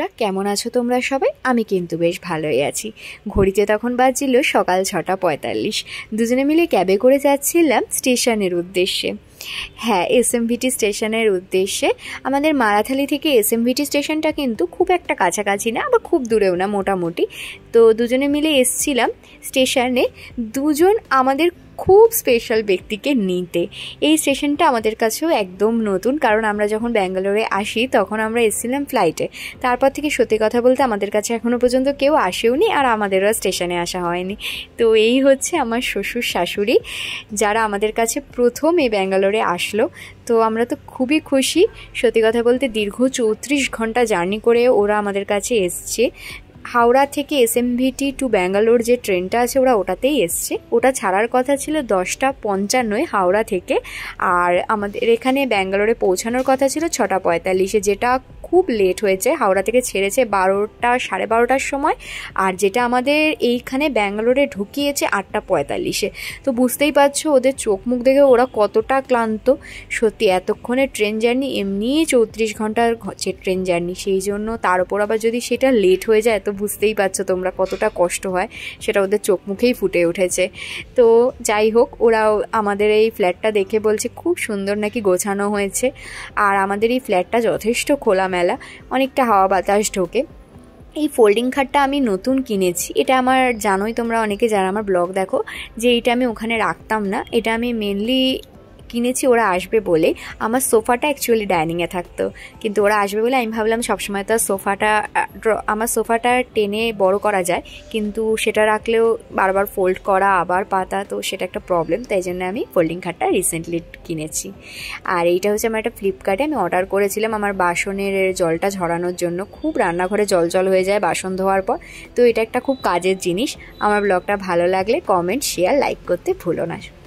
বন্ধুরা কেমন আছো তোমরা সবাই আমি কিন্তু বেশ ভালোই আছি ঘড়িতে তখন বাজছিল সকাল ছটা পঁয়তাল্লিশ দুজনে মিলে ক্যাবে করে যাচ্ছিলাম স্টেশনের উদ্দেশ্যে হ্যাঁ এসএমভিটি স্টেশনের উদ্দেশ্যে আমাদের মারাথালি থেকে এসএমভিটি স্টেশনটা কিন্তু খুব একটা কাছাকাছি না বা খুব দূরেও না মোটামুটি তো দুজনে মিলে এসছিলাম স্টেশনে দুজন আমাদের খুব স্পেশাল ব্যক্তিকে নিতে এই স্টেশনটা আমাদের কাছেও একদম নতুন কারণ আমরা যখন ব্যাঙ্গালোরে আসি তখন আমরা এসেছিলাম ফ্লাইটে তারপর থেকে সত্যি কথা বলতে আমাদের কাছে এখনও পর্যন্ত কেউ আসেওনি আর আমাদেরও স্টেশনে আসা হয়নি তো এই হচ্ছে আমার শ্বশুর শাশুড়ি যারা আমাদের কাছে প্রথম এই ব্যাঙ্গালোরে আসলো তো আমরা তো খুবই খুশি সত্যি কথা বলতে দীর্ঘ চৌত্রিশ ঘন্টা জার্নি করে ওরা আমাদের কাছে এসছে হাওড়া থেকে এসএমভিটি টু ব্যাঙ্গালোর যে ট্রেনটা আছে ওরা ওটাতেই এসছে ওটা ছাড়ার কথা ছিল দশটা পঞ্চান্নয় হাওড়া থেকে আর আমাদের এখানে ব্যাঙ্গালোরে পৌঁছানোর কথা ছিল ছটা পঁয়তাল্লিশে যেটা খুব লেট হয়েছে হাওড়া থেকে ছেড়েছে বারোটা সাড়ে বারোটার সময় আর যেটা আমাদের এইখানে ব্যাঙ্গালোরে ঢুকিয়েছে আটটা পঁয়তাল্লিশে তো বুঝতেই পারছো ওদের চোখ মুখ দেখে ওরা কতটা ক্লান্ত সত্যি এতক্ষণের ট্রেন জার্নি এমনিই চৌত্রিশ ঘন্টার যে ট্রেন জার্নি সেই জন্য তার উপর আবার যদি সেটা লেট হয়ে যায় এত তো বুঝতেই পারছো তোমরা কতটা কষ্ট হয় সেটা ওদের চোখ মুখেই ফুটে উঠেছে তো যাই হোক ওরাও আমাদের এই ফ্ল্যাটটা দেখে বলছে খুব সুন্দর নাকি গোছানো হয়েছে আর আমাদের এই ফ্ল্যাটটা যথেষ্ট খোলামেলা অনেকটা হাওয়া বাতাস ঢোকে এই ফোল্ডিং খাটটা আমি নতুন কিনেছি এটা আমার জানোই তোমরা অনেকে যারা আমার ব্লগ দেখো যে এটা আমি ওখানে রাখতাম না এটা আমি মেনলি কিনেছি ওরা আসবে বলে আমার সোফাটা অ্যাকচুয়ালি ডাইনিংয়ে থাকতো কিন্তু ওরা আসবে বলে আমি ভাবলাম সবসময় তো সোফাটা আমার সোফাটা টেনে বড় করা যায় কিন্তু সেটা রাখলেও বারবার ফোল্ড করা আবার পাতা তো সেটা একটা প্রবলেম তাই জন্য আমি ফোল্ডিং খাটটা রিসেন্টলি কিনেছি আর এইটা হচ্ছে আমার একটা ফ্লিপকার্টে আমি অর্ডার করেছিলাম আমার বাসনের জলটা ঝরানোর জন্য খুব রান্নাঘরে জল জল হয়ে যায় বাসন ধোয়ার পর তো এটা একটা খুব কাজের জিনিস আমার ব্লগটা ভালো লাগলে কমেন্ট শেয়ার লাইক করতে ভুলো না